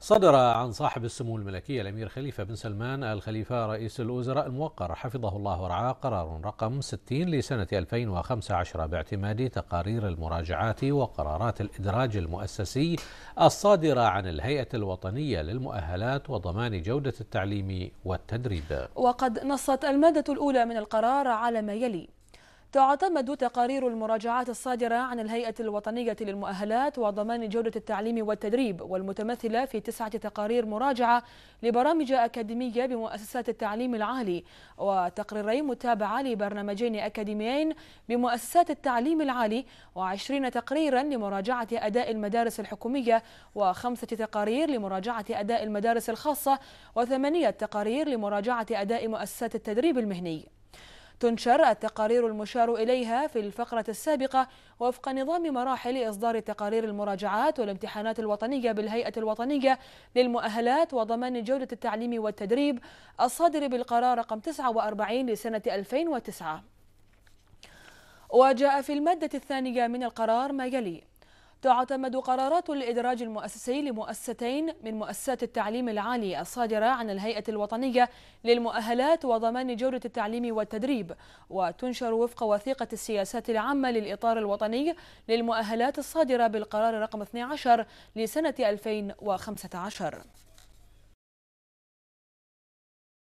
صدر عن صاحب السمو الملكي الأمير خليفة بن سلمان الخليفه رئيس الوزراء الموقر حفظه الله ورعاه قرار رقم 60 لسنة 2015 باعتماد تقارير المراجعات وقرارات الإدراج المؤسسي الصادرة عن الهيئة الوطنية للمؤهلات وضمان جودة التعليم والتدريب وقد نصت المادة الأولى من القرار على ما يلي تعتمد تقارير المراجعات الصادرة عن الهيئة الوطنية للمؤهلات وضمان جودة التعليم والتدريب والمتمثلة في تسعة تقارير مراجعة لبرامج أكاديمية بمؤسسات التعليم العالي وتقريرين متابعة لبرنامجين أكاديميين بمؤسسات التعليم العالي وعشرين تقريرا لمراجعة أداء المدارس الحكومية وخمسة تقارير لمراجعة أداء المدارس الخاصة وثمانية تقارير لمراجعة أداء مؤسسات التدريب المهني تنشر التقارير المشار إليها في الفقرة السابقة وفق نظام مراحل إصدار تقارير المراجعات والامتحانات الوطنية بالهيئة الوطنية للمؤهلات وضمان جودة التعليم والتدريب الصادر بالقرار رقم 49 لسنة 2009 وجاء في المادة الثانية من القرار ما يلي تعتمد قرارات الإدراج المؤسسي لمؤسستين من مؤسسات التعليم العالي الصادرة عن الهيئة الوطنية للمؤهلات وضمان جودة التعليم والتدريب وتنشر وفق وثيقة السياسات العامة للإطار الوطني للمؤهلات الصادرة بالقرار رقم 12 لسنة 2015